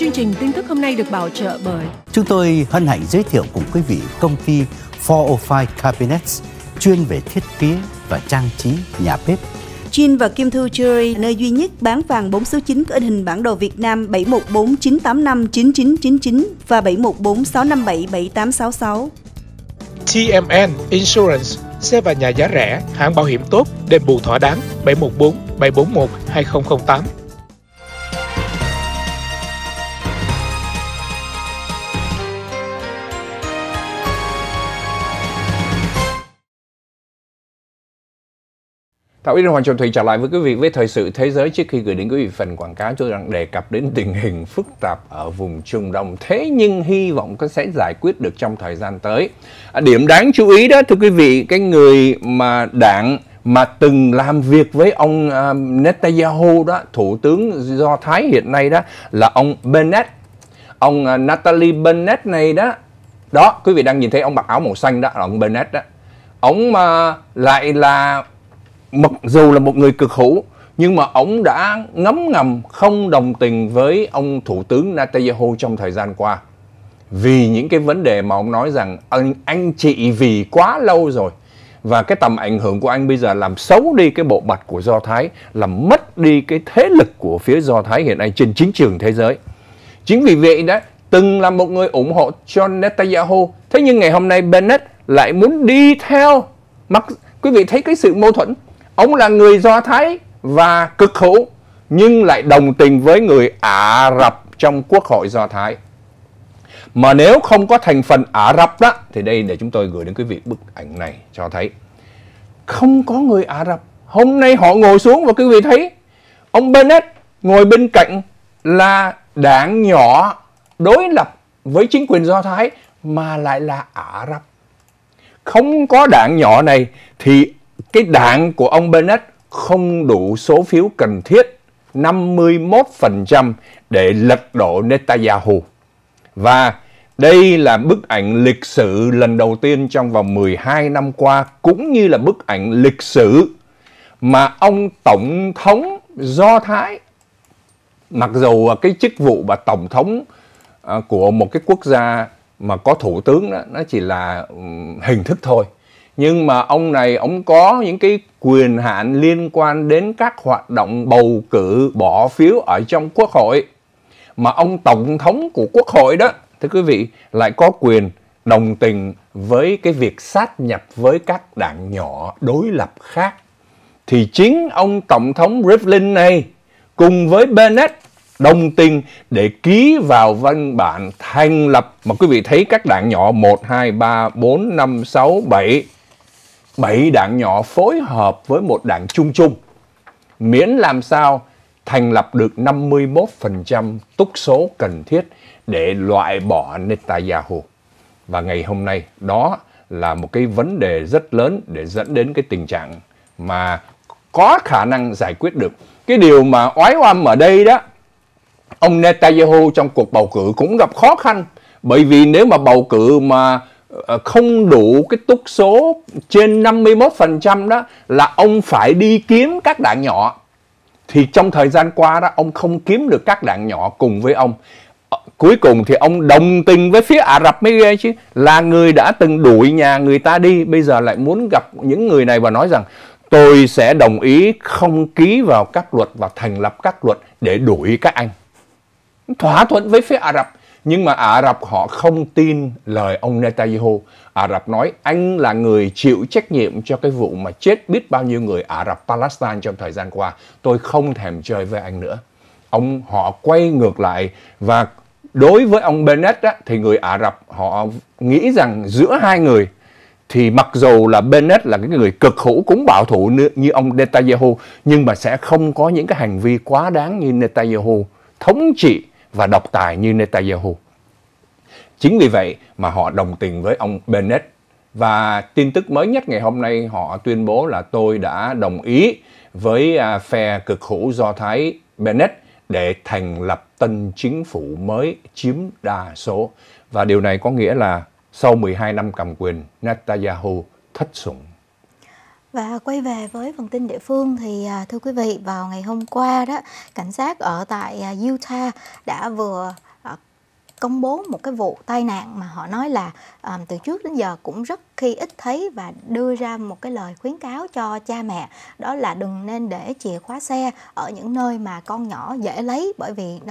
Chương trình tin tức hôm nay được bảo trợ bởi Chúng tôi hân hạnh giới thiệu cùng quý vị công ty 405 Cabinets chuyên về thiết kế và trang trí nhà bếp. Jin và Kim Thu Jewelry, nơi duy nhất bán vàng 4 số 9 có in hình bản đồ Việt Nam 7149859999 và 7146577866. TMN Insurance, xe và nhà giá rẻ, hãng bảo hiểm tốt, đền bù thỏa đáng 714 741 2008. Tạo Ý Hoàng Trọng Thủy trở lại với quý vị với thời sự thế giới trước khi gửi đến quý vị phần quảng cáo tôi đang đề cập đến tình hình phức tạp ở vùng Trung Đông thế nhưng hy vọng có sẽ giải quyết được trong thời gian tới. À, điểm đáng chú ý đó thưa quý vị, cái người mà đảng mà từng làm việc với ông uh, Netanyahu đó, thủ tướng Do Thái hiện nay đó là ông Bennett. Ông uh, Natalie Bennett này đó. Đó, quý vị đang nhìn thấy ông mặc áo màu xanh đó, là ông Bennett đó. Ông mà uh, lại là mặc dù là một người cực hữu nhưng mà ông đã ngấm ngầm không đồng tình với ông thủ tướng Netanyahu trong thời gian qua vì những cái vấn đề mà ông nói rằng anh anh chị vì quá lâu rồi và cái tầm ảnh hưởng của anh bây giờ làm xấu đi cái bộ mặt của Do Thái, làm mất đi cái thế lực của phía Do Thái hiện nay trên chính trường thế giới. Chính vì vậy đó, từng là một người ủng hộ cho Netanyahu, thế nhưng ngày hôm nay Bennett lại muốn đi theo mặc quý vị thấy cái sự mâu thuẫn Ông là người Do Thái và cực hữu nhưng lại đồng tình với người Ả Rập trong Quốc hội Do Thái. Mà nếu không có thành phần Ả Rập đó thì đây để chúng tôi gửi đến quý vị bức ảnh này cho thấy không có người Ả Rập. Hôm nay họ ngồi xuống và quý vị thấy ông Bennett ngồi bên cạnh là đảng nhỏ đối lập với chính quyền Do Thái mà lại là Ả Rập. Không có đảng nhỏ này thì cái đảng của ông Bennett không đủ số phiếu cần thiết 51% để lật đổ Netanyahu. Và đây là bức ảnh lịch sử lần đầu tiên trong vòng 12 năm qua cũng như là bức ảnh lịch sử mà ông Tổng thống Do Thái mặc dù cái chức vụ và Tổng thống à, của một cái quốc gia mà có thủ tướng đó, nó chỉ là hình thức thôi nhưng mà ông này ông có những cái quyền hạn liên quan đến các hoạt động bầu cử bỏ phiếu ở trong quốc hội mà ông tổng thống của quốc hội đó thưa quý vị lại có quyền đồng tình với cái việc sát nhập với các đảng nhỏ đối lập khác thì chính ông tổng thống Rivlin này cùng với Bennett đồng tình để ký vào văn bản thành lập mà quý vị thấy các đảng nhỏ 1 2 3 4 5 6 7 bảy đảng nhỏ phối hợp với một đảng chung chung, miễn làm sao thành lập được 51% túc số cần thiết để loại bỏ Netanyahu. Và ngày hôm nay đó là một cái vấn đề rất lớn để dẫn đến cái tình trạng mà có khả năng giải quyết được. Cái điều mà oái oăm ở đây đó, ông Netanyahu trong cuộc bầu cử cũng gặp khó khăn bởi vì nếu mà bầu cử mà Ờ, không đủ cái túc số trên 51% đó là ông phải đi kiếm các đạn nhỏ. Thì trong thời gian qua đó ông không kiếm được các đạn nhỏ cùng với ông. Ờ, cuối cùng thì ông đồng tình với phía Ả Rập mới ghê chứ Là người đã từng đuổi nhà người ta đi Bây giờ lại muốn gặp những người này và nói rằng Tôi sẽ đồng ý không ký vào các luật và thành lập các luật để đuổi các anh Thỏa thuận với phía Ả Rập nhưng mà Ả Rập họ không tin lời ông Netanyahu. Ả Rập nói anh là người chịu trách nhiệm cho cái vụ mà chết biết bao nhiêu người Ả Rập Palestine trong thời gian qua. Tôi không thèm chơi với anh nữa. Ông họ quay ngược lại và đối với ông Bennett á, thì người Ả Rập họ nghĩ rằng giữa hai người thì mặc dù là Bennett là cái người cực hữu cũng bảo thủ như ông Netanyahu nhưng mà sẽ không có những cái hành vi quá đáng như Netanyahu thống trị và độc tài như Netanyahu. Chính vì vậy mà họ đồng tình với ông Bennett và tin tức mới nhất ngày hôm nay họ tuyên bố là tôi đã đồng ý với à, phe cực hữu Do Thái Bennett để thành lập tân chính phủ mới chiếm đa số. Và điều này có nghĩa là sau 12 năm cầm quyền, Netanyahu thất sủng. Và quay về với phần tin địa phương thì à, thưa quý vị vào ngày hôm qua đó cảnh sát ở tại à, Utah đã vừa à, công bố một cái vụ tai nạn mà họ nói là um, từ trước đến giờ cũng rất khi ít thấy và đưa ra một cái lời khuyến cáo cho cha mẹ đó là đừng nên để chìa khóa xe ở những nơi mà con nhỏ dễ lấy bởi vì uh,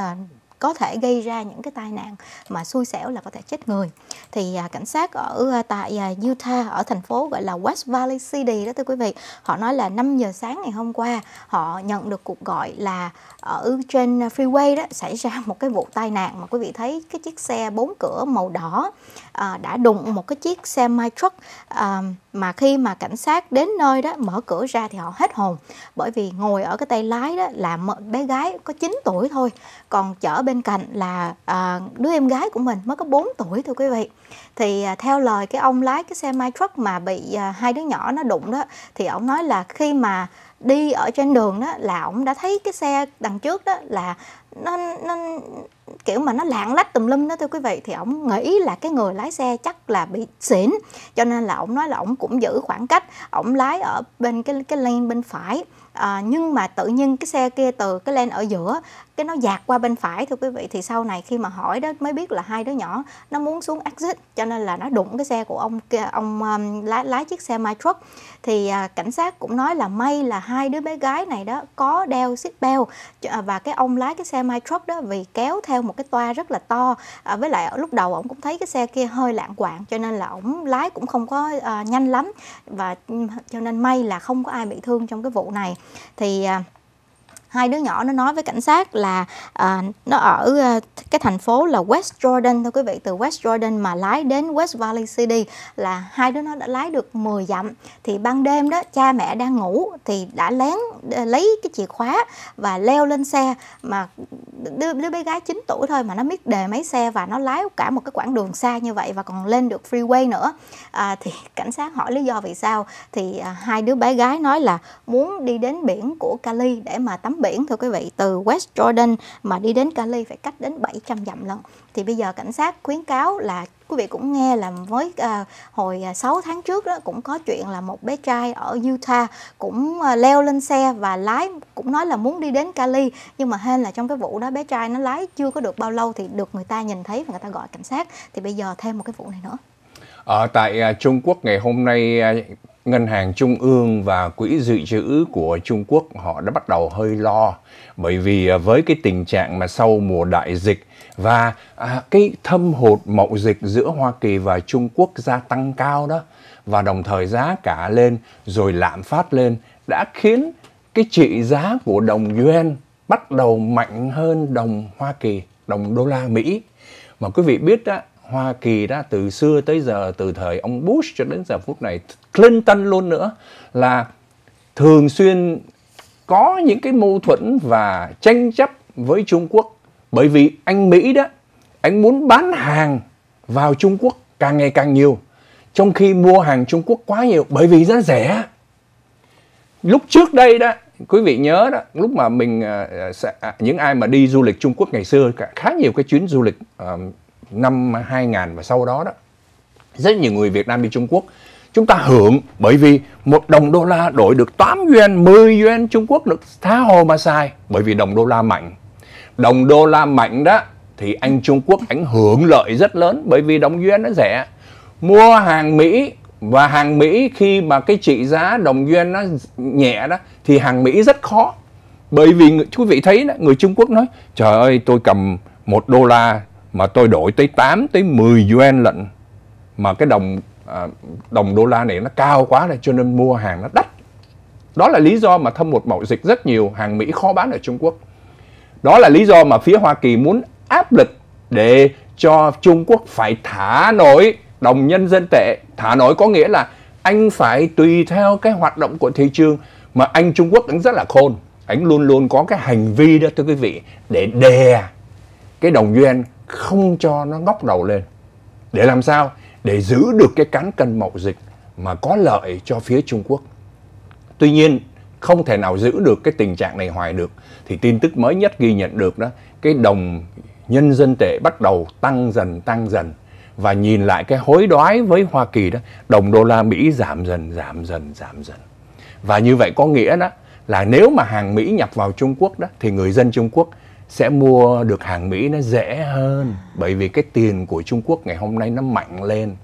có thể gây ra những cái tai nạn mà xui xẻo là có thể chết người thì à, cảnh sát ở à, tại à, Utah ở thành phố gọi là West Valley City đó thưa quý vị họ nói là 5 giờ sáng ngày hôm qua họ nhận được cuộc gọi là ở trên freeway đó xảy ra một cái vụ tai nạn mà quý vị thấy cái chiếc xe bốn cửa màu đỏ à, đã đụng một cái chiếc xe my truck à, mà khi mà cảnh sát đến nơi đó mở cửa ra thì họ hết hồn bởi vì ngồi ở cái tay lái đó là bé gái có 9 tuổi thôi còn chở bên cạnh là à, đứa em gái của mình mới có 4 tuổi thôi quý vị thì à, theo lời cái ông lái cái xe my truck mà bị à, hai đứa nhỏ nó đụng đó thì ông nói là khi mà đi ở trên đường đó là ông đã thấy cái xe đằng trước đó là nó nó kiểu mà nó lạng lách tùm lum đó thưa quý vị thì ổng nghĩ là cái người lái xe chắc là bị xỉn cho nên là ổng nói là ổng cũng giữ khoảng cách ổng lái ở bên cái cái lane bên phải à, nhưng mà tự nhiên cái xe kia từ cái lane ở giữa cái nó dạt qua bên phải thưa quý vị thì sau này khi mà hỏi đó mới biết là hai đứa nhỏ nó muốn xuống exit cho nên là nó đụng cái xe của ông ông um, lái lái chiếc xe my truck thì uh, cảnh sát cũng nói là may là hai đứa bé gái này đó có đeo seat belt à, và cái ông lái cái xe my truck đó vì kéo theo một cái toa rất là to à, với lại lúc đầu ông cũng thấy cái xe kia hơi lạng quạng cho nên là ông lái cũng không có uh, nhanh lắm và ừ, cho nên may là không có ai bị thương trong cái vụ này thì uh, hai đứa nhỏ nó nói với cảnh sát là à, nó ở ờ, cái thành phố là West Jordan thưa quý vị từ West Jordan mà lái đến West Valley City là hai đứa nó đã lái được 10 dặm thì ban đêm đó cha mẹ đang ngủ thì đã lén lấy cái chìa khóa và leo lên xe mà đứa, đứa bé gái 9 tuổi thôi mà nó biết đề máy xe và nó lái cả một cái quãng đường xa như vậy và còn lên được freeway nữa à, thì cảnh sát hỏi lý do vì sao thì à, hai đứa bé gái nói là muốn đi đến biển của Cali để mà tắm biển biển thưa quý vị từ West Jordan mà đi đến Cali phải cách đến 700 dặm lận thì bây giờ cảnh sát khuyến cáo là quý vị cũng nghe là với à, hồi 6 à, tháng trước đó cũng có chuyện là một bé trai ở Utah cũng à, leo lên xe và lái cũng nói là muốn đi đến Cali nhưng mà hên là trong cái vụ đó bé trai nó lái chưa có được bao lâu thì được người ta nhìn thấy và người ta gọi cảnh sát thì bây giờ thêm một cái vụ này nữa ở tại à, Trung Quốc ngày hôm nay à, Ngân hàng Trung ương và Quỹ dự trữ của Trung Quốc họ đã bắt đầu hơi lo bởi vì à, với cái tình trạng mà sau mùa đại dịch và à, cái thâm hụt mậu dịch giữa Hoa Kỳ và Trung Quốc gia tăng cao đó và đồng thời giá cả lên rồi lạm phát lên đã khiến cái trị giá của đồng yuan bắt đầu mạnh hơn đồng Hoa Kỳ, đồng đô la Mỹ. Mà quý vị biết đó, Hoa Kỳ đã từ xưa tới giờ từ thời ông Bush cho đến giờ phút này Clinton luôn nữa là thường xuyên có những cái mâu thuẫn và tranh chấp với Trung Quốc bởi vì anh Mỹ đó anh muốn bán hàng vào Trung Quốc càng ngày càng nhiều trong khi mua hàng Trung Quốc quá nhiều bởi vì giá rẻ lúc trước đây đó quý vị nhớ đó lúc mà mình à, à, à, những ai mà đi du lịch Trung Quốc ngày xưa khá nhiều cái chuyến du lịch năm 2000 và sau đó đó rất nhiều người Việt Nam đi Trung Quốc chúng ta hưởng bởi vì một đồng đô la đổi được 8 yuan 10 yuan Trung Quốc được tha hồ mà sai bởi vì đồng đô la mạnh đồng đô la mạnh đó thì anh Trung Quốc ảnh hưởng lợi rất lớn bởi vì đồng yuan nó rẻ mua hàng Mỹ và hàng Mỹ khi mà cái trị giá đồng yuan nó nhẹ đó thì hàng Mỹ rất khó bởi vì quý vị thấy đó, người Trung Quốc nói trời ơi tôi cầm một đô la mà tôi đổi tới 8 tới 10 yuan lận mà cái đồng à, đồng đô la này nó cao quá này cho nên mua hàng nó đắt. Đó là lý do mà thâm một mậu dịch rất nhiều hàng Mỹ khó bán ở Trung Quốc. Đó là lý do mà phía Hoa Kỳ muốn áp lực để cho Trung Quốc phải thả nổi đồng nhân dân tệ. Thả nổi có nghĩa là anh phải tùy theo cái hoạt động của thị trường mà anh Trung Quốc cũng rất là khôn. Anh luôn luôn có cái hành vi đó thưa quý vị để đè cái đồng yuan không cho nó ngóc đầu lên để làm sao để giữ được cái cán cân mậu dịch mà có lợi cho phía Trung Quốc. Tuy nhiên không thể nào giữ được cái tình trạng này hoài được thì tin tức mới nhất ghi nhận được đó cái đồng nhân dân tệ bắt đầu tăng dần tăng dần và nhìn lại cái hối đoái với Hoa Kỳ đó đồng đô la Mỹ giảm dần giảm dần giảm dần và như vậy có nghĩa đó là nếu mà hàng Mỹ nhập vào Trung Quốc đó thì người dân Trung Quốc sẽ mua được hàng Mỹ nó dễ hơn bởi vì cái tiền của Trung Quốc ngày hôm nay nó mạnh lên.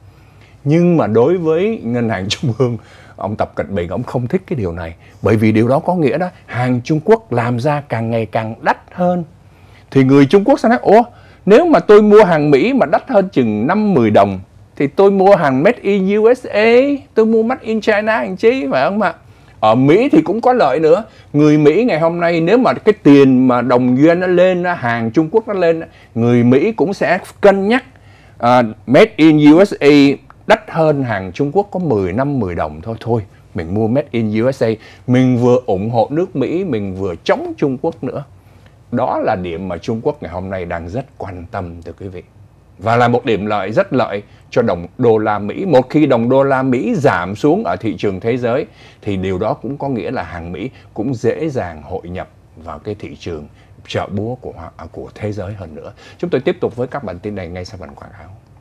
Nhưng mà đối với ngân hàng trung ương ông Tập Cận Bình ông không thích cái điều này bởi vì điều đó có nghĩa đó hàng Trung Quốc làm ra càng ngày càng đắt hơn. Thì người Trung Quốc sẽ nói ủa nếu mà tôi mua hàng Mỹ mà đắt hơn chừng 5 10 đồng thì tôi mua hàng made in USA, tôi mua made in China anh chi phải không ạ? ở Mỹ thì cũng có lợi nữa người Mỹ ngày hôm nay nếu mà cái tiền mà đồng yuan nó lên hàng Trung Quốc nó lên người Mỹ cũng sẽ cân nhắc uh, made in USA đắt hơn hàng Trung Quốc có 10 năm 10 đồng thôi thôi mình mua made in USA mình vừa ủng hộ nước Mỹ mình vừa chống Trung Quốc nữa đó là điểm mà Trung Quốc ngày hôm nay đang rất quan tâm thưa quý vị và là một điểm lợi rất lợi cho đồng đô la Mỹ. Một khi đồng đô la Mỹ giảm xuống ở thị trường thế giới thì điều đó cũng có nghĩa là hàng Mỹ cũng dễ dàng hội nhập vào cái thị trường chợ búa của à, của thế giới hơn nữa. Chúng tôi tiếp tục với các bản tin này ngay sau phần quảng cáo.